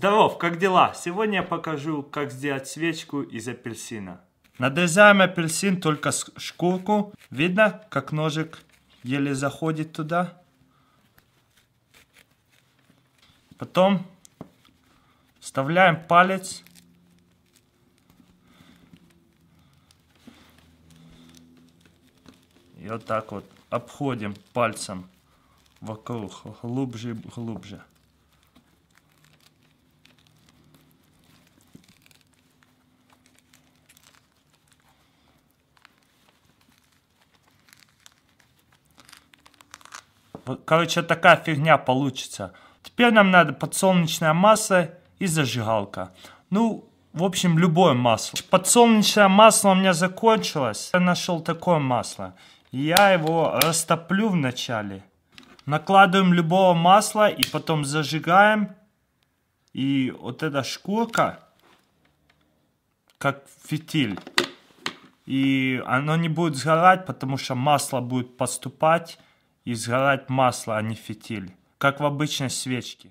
Здоров, как дела? Сегодня я покажу, как сделать свечку из апельсина. Надрезаем апельсин только шкурку. Видно, как ножик еле заходит туда. Потом вставляем палец. И вот так вот обходим пальцем вокруг, глубже, глубже. Короче, такая фигня получится. Теперь нам надо подсолнечное масло и зажигалка. Ну, в общем, любое масло. Подсолнечное масло у меня закончилось. Я нашел такое масло. Я его растоплю вначале. Накладываем любого масла и потом зажигаем. И вот эта шкурка, как фитиль. И оно не будет сгорать, потому что масло будет поступать и сгорать масло, а не фитиль, как в обычной свечке.